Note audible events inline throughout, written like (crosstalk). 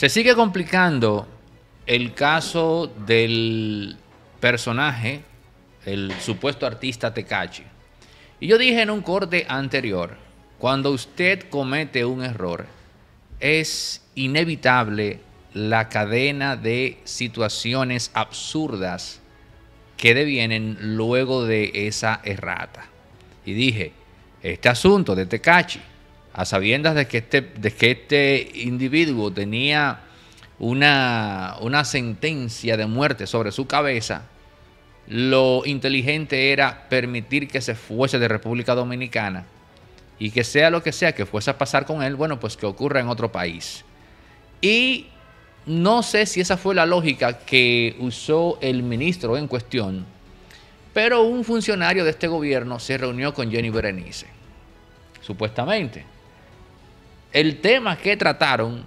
Se sigue complicando el caso del personaje, el supuesto artista Tecachi. Y yo dije en un corte anterior, cuando usted comete un error, es inevitable la cadena de situaciones absurdas que devienen luego de esa errata. Y dije, este asunto de Tecachi, a sabiendas de que este, de que este individuo tenía una, una sentencia de muerte sobre su cabeza, lo inteligente era permitir que se fuese de República Dominicana y que sea lo que sea que fuese a pasar con él, bueno, pues que ocurra en otro país. Y no sé si esa fue la lógica que usó el ministro en cuestión, pero un funcionario de este gobierno se reunió con Jenny Berenice, supuestamente el tema que trataron,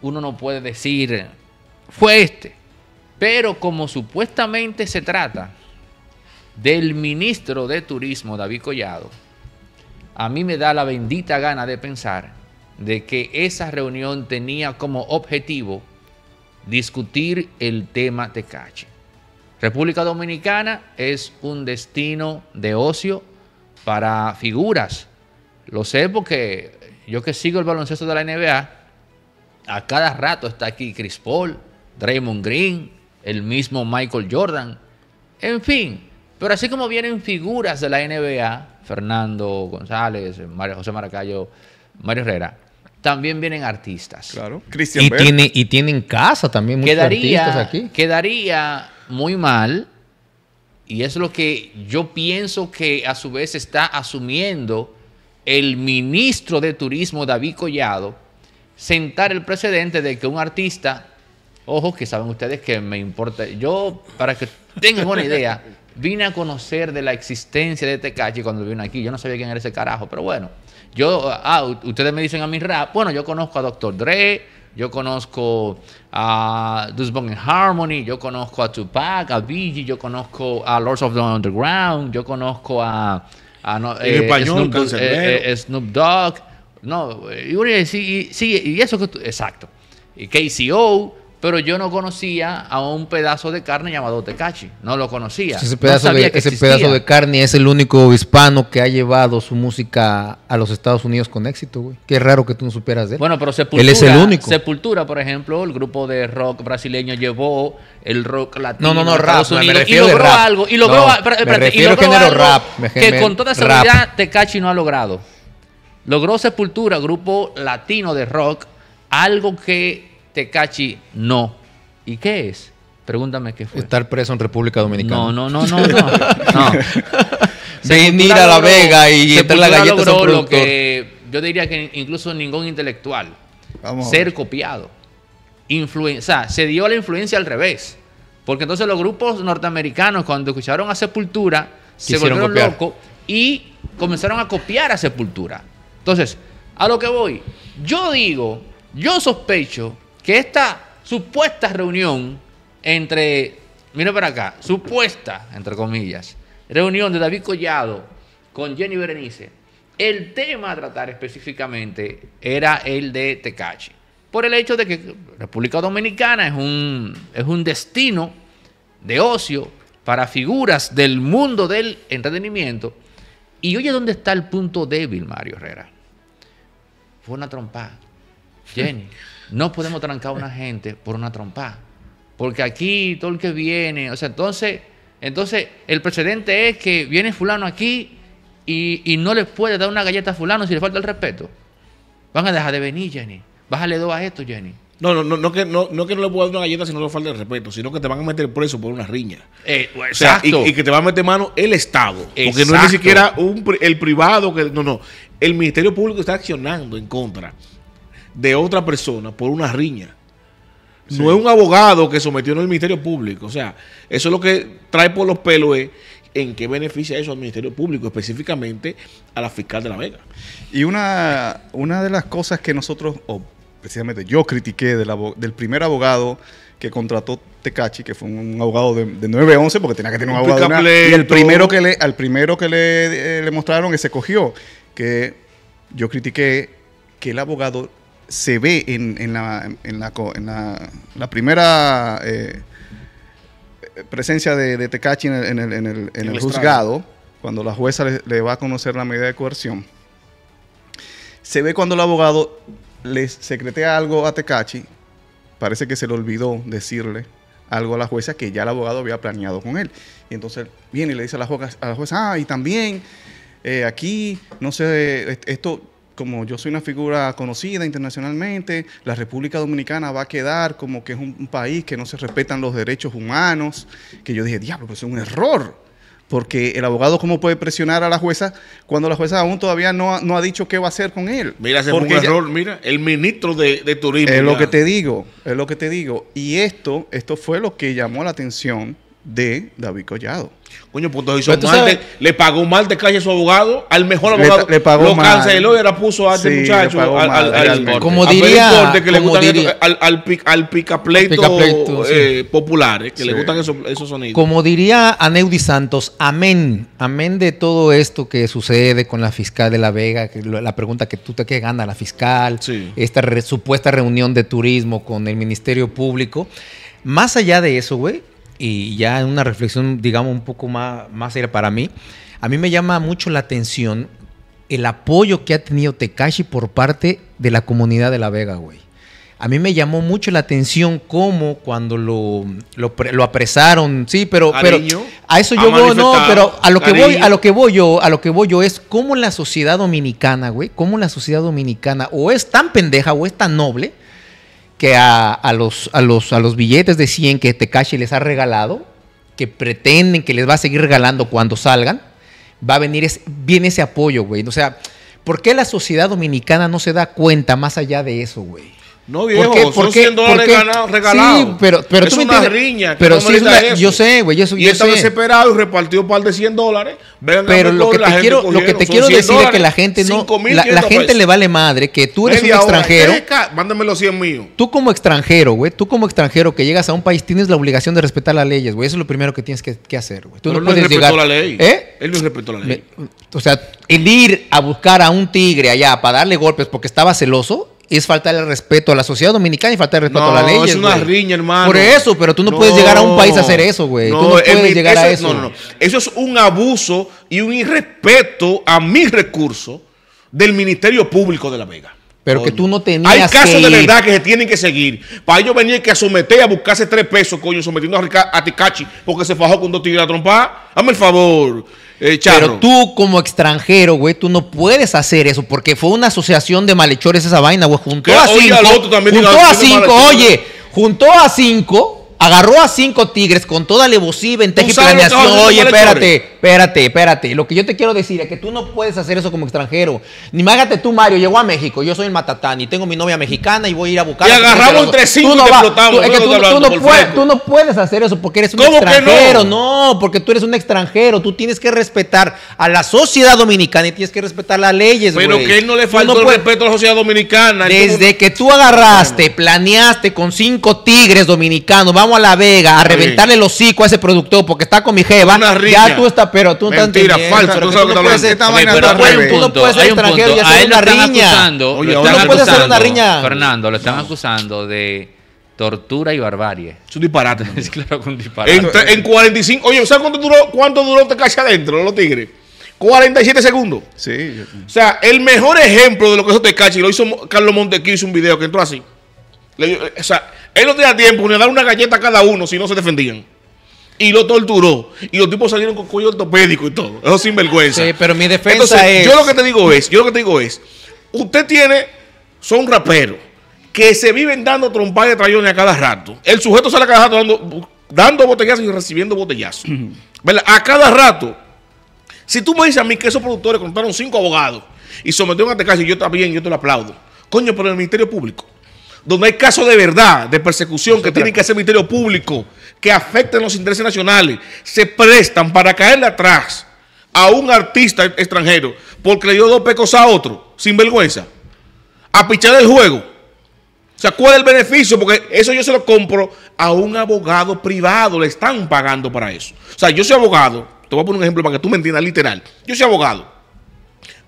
uno no puede decir, fue este. Pero como supuestamente se trata del ministro de Turismo, David Collado, a mí me da la bendita gana de pensar de que esa reunión tenía como objetivo discutir el tema de Cache. República Dominicana es un destino de ocio para figuras. Lo sé porque yo que sigo el baloncesto de la NBA, a cada rato está aquí Chris Paul, Draymond Green, el mismo Michael Jordan, en fin. Pero así como vienen figuras de la NBA, Fernando González, Mario, José Maracayo, Mario Herrera, también vienen artistas. Claro. cristian y, tiene, y tienen casa también muchos artistas aquí. Quedaría muy mal, y es lo que yo pienso que a su vez está asumiendo el ministro de Turismo David Collado sentar el precedente de que un artista, ojo que saben ustedes que me importa, yo para que tengan una idea, vine a conocer de la existencia de Tecachi este cuando vino aquí, yo no sabía quién era ese carajo, pero bueno, yo, ah, ustedes me dicen a mi rap, bueno, yo conozco a Dr. Dre, yo conozco a Dusbon and Harmony, yo conozco a Tupac, a Biggie, yo conozco a Lords of the Underground, yo conozco a Ah, no, en eh, español, Snoop, eh, eh, Snoop Dogg. No, y, sí, sí, y eso que exacto. Y KCO, pero yo no conocía a un pedazo de carne llamado tecachi, no lo conocía. Ese pedazo, de, que ese pedazo de carne es el único hispano que ha llevado su música a los Estados Unidos con éxito, güey. Qué raro que tú no supieras de él. Bueno, pero Sepultura, es el único. Sepultura, por ejemplo, el grupo de rock brasileño llevó el rock latino. No, no, no, rap, y logró algo, y logró, no, me refiero rap, que con toda seguridad Tecachi no ha logrado. Logró Sepultura, grupo latino de rock, algo que Tecachi no. ¿Y qué es? Pregúntame qué fue. Estar preso en República Dominicana. No, no, no, no, no. (laughs) Venir a La Vega y la galleta lo que yo diría que incluso ningún intelectual. ser copiado. o sea, se dio la influencia al revés. Porque entonces los grupos norteamericanos, cuando escucharon a Sepultura, se volvieron locos y comenzaron a copiar a Sepultura. Entonces, a lo que voy, yo digo, yo sospecho que esta supuesta reunión entre, mira para acá, supuesta, entre comillas, reunión de David Collado con Jenny Berenice, el tema a tratar específicamente era el de Tecachi. Por el hecho de que República Dominicana es un, es un destino de ocio para figuras del mundo del entretenimiento. Y oye, ¿dónde está el punto débil, Mario Herrera? Fue una trompa Jenny. (laughs) No podemos trancar a una gente por una trompa. Porque aquí todo el que viene, o sea, entonces, entonces el precedente es que viene fulano aquí y, no le puede dar una galleta a fulano si le falta el respeto. Van a dejar de venir, Jenny. Bájale dos a esto, Jenny. No, no, no, no que no, que le pueda dar una galleta si no le falta el respeto, sino que te van a meter preso por una riña. Eh, exacto. Y, que te va a meter mano el Estado. Porque no es ni siquiera el privado que. No, no. El Ministerio Público está accionando en contra de otra persona por una riña. No es un abogado que sometió en el Ministerio Público. O sea, eso es lo que trae por los pelos en qué beneficia eso al Ministerio Público, específicamente a la fiscal de La Vega. Y una, una de las cosas que nosotros, o precisamente yo critiqué del, del primer abogado que contrató Tecachi, que fue un, abogado de, de 9-11, porque tenía que tener un, abogado. y el primero que le, al primero que le, eh, le mostraron que se cogió, que yo critiqué que el abogado se ve en, la, en la, primera eh, presencia de, de Tecachi en el, juzgado, cuando la jueza le, va a conocer la medida de coerción, se ve cuando el abogado le secretea algo a Tecachi, parece que se le olvidó decirle algo a la jueza que ya el abogado había planeado con él. Y entonces viene y le dice a la jueza, a la jueza ah, y también eh, aquí, no sé, e-, esto como yo soy una figura conocida internacionalmente, la República Dominicana va a quedar como que es un, país que no se respetan los derechos humanos, que yo dije, diablo, pues es un error. Porque el abogado, ¿cómo puede presionar a la jueza cuando la jueza aún todavía no, ha, no ha dicho qué va a hacer con él? Mira, es un error, mira, el ministro de, Turismo. Es lo que te digo, es lo que te digo. Y esto, esto fue lo que llamó la atención de David Collado. Coño, pues, le pagó mal de calle su abogado, al mejor abogado. Le, lo canceló y la puso a este muchacho al, al, como diría, que al, al, picapleito, eh, populares, que le gustan esos, sonidos. Como diría Aneudi Santos, amén, amén de todo esto que sucede con la fiscal de La Vega, la pregunta que tú te que gana la fiscal, esta supuesta reunión de turismo con el Ministerio Público. Más allá de eso, güey, y ya en una reflexión, digamos, un poco más, más seria para mí, a mí me llama mucho la atención el apoyo que ha tenido Tekashi por parte de la comunidad de La Vega, güey. A mí me llamó mucho la atención cómo cuando lo, lo, apresaron, sí, pero, a eso yo no, pero a lo que voy, a lo que voy yo, a lo que voy yo es cómo la sociedad dominicana, güey, cómo la sociedad dominicana o es tan pendeja o es tan noble que a, los, a, los, a los billetes de 100 que Tekashi les ha regalado, que pretenden que les va a seguir regalando cuando salgan, va a venir es, viene ese apoyo, güey. O sea, ¿por qué la sociedad dominicana no se da cuenta más allá de eso, güey? No, viejo, ¿Por qué? ¿Por 100 dólares regalados. Regalado. Sí, pero, pero es tú una riña. Pero sí, yo sé, güey. Yo, y yo está desesperado y repartió un par de 100 dólares. pero lo que, te quiero, lo que te quiero decir es que la gente no. La, gente le vale madre que tú eres un extranjero. mándame los 100 míos. Tú como extranjero, güey. Tú como extranjero que llegas a un país tienes la obligación de respetar las leyes, güey. Eso es lo primero que tienes que, hacer, güey. Tú no puedes llegar. la ley. ¿Eh? Él no respetó la ley. O sea, el ir a buscar a un tigre allá para darle golpes porque estaba celoso es faltar el respeto a la sociedad dominicana y faltar el respeto a la ley. Es una riña, hermano. Por eso, pero tú no, puedes llegar a un país a hacer eso, güey. No, puedes llegar a eso. Eso es un abuso y un irrespeto a mis recursos del Ministerio Público de La Vega. Pero que tú no tenías. Hay casos de verdad que se tienen que seguir. Para ellos venir que a someter a buscarse tres pesos, coño, sometiendo a, a porque se fajó con dos tigres a trompa. Hazme el favor. Eh, Pero tú como extranjero, güey, tú no puedes hacer eso porque fue una asociación de malhechores esa vaina, güey. Juntó, a cinco, oye, Juntó a cinco, oye, juntó a cinco agarró a cinco tigres con toda alevosía, en y planeación. Oye, espérate, espérate, espérate. Lo que yo te quiero decir es que tú no puedes hacer eso como extranjero. Ni mágate tú, Mario, llegó a México, yo soy el Matatán y tengo mi novia mexicana y voy a ir a buscar. Y agarramos entre cinco y explotamos. Tú, tú, no puedes, hacer eso porque eres un extranjero. No? porque tú eres un extranjero. Tú tienes que respetar a la sociedad dominicana y tienes que respetar las leyes, Pero que él no le faltó el respeto a la sociedad dominicana. Desde que tú agarraste, planeaste con cinco tigres dominicanos, vamos a La Vega a reventarle el hocico a ese productor porque está con mi jefa, ya tú estás, pero tú no Mentira, falso tú no puedes una riña. tú no puedes Fernando, lo están acusando de tortura y barbarie. Es un disparate. (laughs) En, 45, oye, ¿sabes cuánto duró, cuánto duró te este cacha adentro los tigres? 47 segundos. Sí. O sea, el mejor ejemplo de lo que eso te este y lo hizo Carlos Montequí, hizo un video que entró así. Eh, o sea, él no tenía tiempo ni a dar una galleta a cada uno si no se defendían. Y lo torturó. Y los tipos salieron con cuello ortopédico y todo. Eso sin vergüenza. Sí, pero mi defensa es... Yo lo que te digo es, yo lo que te digo es, usted tiene, son raperos, que se viven dando trompadas de trayones a cada rato. El sujeto sale a cada rato dando, botellazos y recibiendo botellazos. A cada rato. Si tú me dices a mí que esos productores contaron cinco abogados y sometieron a y este yo está también, yo te lo aplaudo. Coño, pero el Ministerio Público donde hay casos de verdad, de persecución, que tienen que hacer ministerio público, que afecten los intereses nacionales, se prestan para caerle atrás a un artista extranjero porque le dio dos pecos a otro, sin vergüenza, a pichar el juego. O sea, ¿cuál es el beneficio? Porque eso yo se lo compro a un abogado privado, le están pagando para eso. O sea, yo soy abogado, te voy a poner un ejemplo para que tú me entiendas literal. Yo soy abogado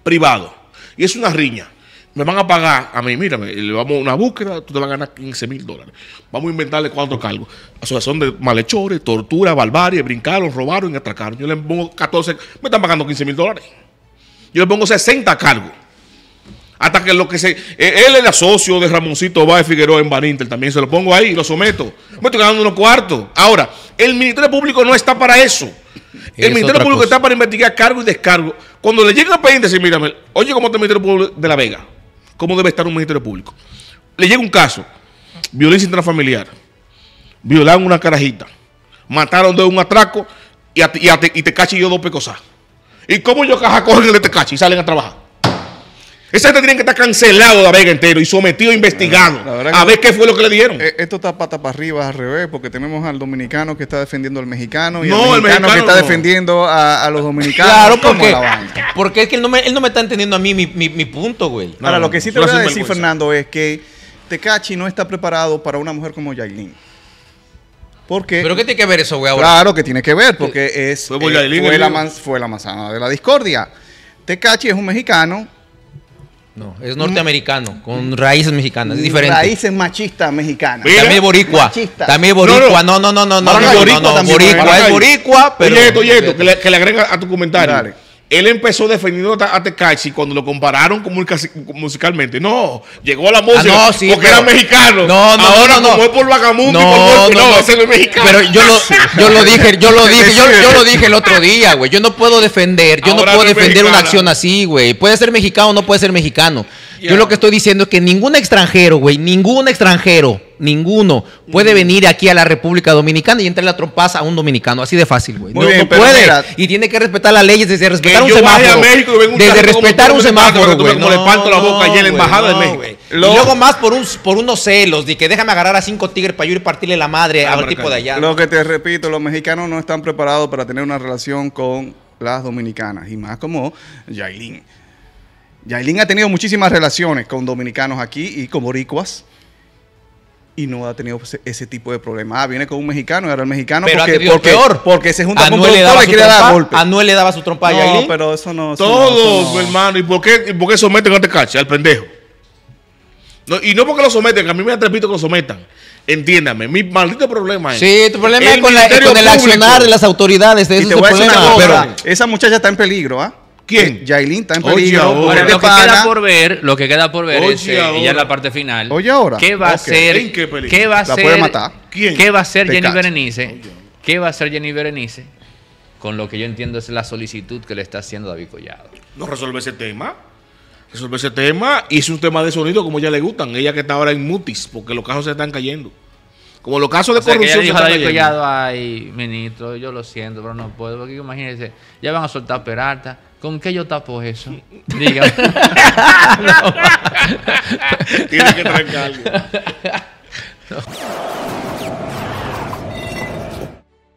privado y es una riña me van a pagar a mí, mírame, le vamos a una búsqueda, tú te vas a ganar 15 mil dólares. Vamos a inventarle cuatro cargos. Asociación de malhechores, tortura, barbarie, brincaron, robaron y atracaron. Yo le pongo 14, me están pagando 15 mil dólares. Yo le pongo 60 cargos. Hasta que lo que se. Eh, él es el socio de Ramoncito Báez Figueroa en Baninter también. Se lo pongo ahí, lo someto. Me estoy ganando unos cuartos. Ahora, el Ministerio Público no está para eso. El Ministerio Público está para investigar cargo y descargo. Cuando le llega la pendiente, dice: Mírame, oye, ¿cómo está el Ministerio Público de La Vega? cómo debe estar un Ministerio Público. Le llega un caso, violencia intrafamiliar, violaron una carajita, mataron de un atraco y, y, te caché yo dos pecosas. ¿Y cómo yo caja cogen de te este caché y salen a trabajar? Esa gente que estar cancelado de Vega entero y sometido a investigado a ver qué fue lo que le dieron. Eh, esto está pata para arriba, al revés, porque tenemos al dominicano que está defendiendo al mexicano y al mexicano, que está defendiendo a, los dominicanos. Claro, porque, porque es que él no, me, está entendiendo a mí mi, punto, güey. Ahora, lo que sí te voy a decir, Fernando, es que Tecachi no está preparado para una mujer como Yailin. Porque, ¿Pero qué tiene que ver eso, güey? Ahora? Claro que tiene que ver, porque eh, es, fue, eh, la fue la manzana de la discordia. Tecachi es un mexicano no, es mm. norteamericano, con raíces mexicanas, es mm, diferente. Raíces machistas mexicanas. También boricua. También boricua. No, no, no, no, no. no, no, no, boricua, es boricua, pero. no, que le, agrega a tu comentario él empezó defendiendo a, Tecachi cuando lo compararon como musicalmente. No, llegó a la ah, música porque era mexicano. No, no, no, no, fue por vagamundo no, no, no Pero yo lo, (laughs) yo lo dije, yo lo dije, yo, lo dije el otro día, güey. Yo no puedo defender, yo no puedo defender una acción así, güey. Puede ser mexicano o no puede ser mexicano yo lo que estoy diciendo es que ningún extranjero, güey, ningún extranjero, ninguno puede mm. venir aquí a la República Dominicana y entrar la trompas a un dominicano, así de fácil, güey. No, puede. y tiene que respetar las leyes desde respetar un semáforo. desde respetar un semáforo, güey. Como no, le parto la boca allá en la embajada de México. Y luego más por unos celos de que déjame agarrar a cinco tigres para yo ir a partirle la madre ah, al tipo de allá. Lo que te repito, los mexicanos no están preparados para tener una relación con las dominicanas y más como Yailin. Yailin ha tenido muchísimas relaciones con dominicanos aquí y con boricuas y no ha tenido ese tipo de problema. Ah, viene con un mexicano y ahora el mexicano pero porque, porque, peor. porque se junta con un le y quiere dar golpe. Anuel le daba su trompa no, a No, pero eso no. Todos, hermano. ¿Y por qué, y someten a este cacha, al pendejo? No, y no porque lo someten, a mí me atrepito que lo sometan. Entiéndame, mi maldito problema es. Sí, tu problema es con, la, con el accionar de las autoridades. De y te esa muchacha está en peligro, ¿ah? ¿Quién? Eh, Yailin está en peligro. ahora, lo que queda por ver, lo que queda por ver es eh, en la parte final. Oye ahora. ¿Qué va a ser? Qué, va a la puede Matar. ¿Quién? ¿Qué va a ser Jenny Berenice? ¿Qué va a ser Jenny Berenice? Con lo que yo entiendo es la solicitud que le está haciendo David Collado. No resuelve ese tema. Resuelve ese tema y es un tema de sonido como ya le gustan. Ella que está ahora en mutis porque los casos se están cayendo. Como los casos de corrupción. ya ministro, yo lo siento, pero no puedo. Porque imagínense, ya van a soltar Peralta. ¿Con qué yo tapo eso? (laughs) Dígame. (laughs) (laughs) Tiene que traer no.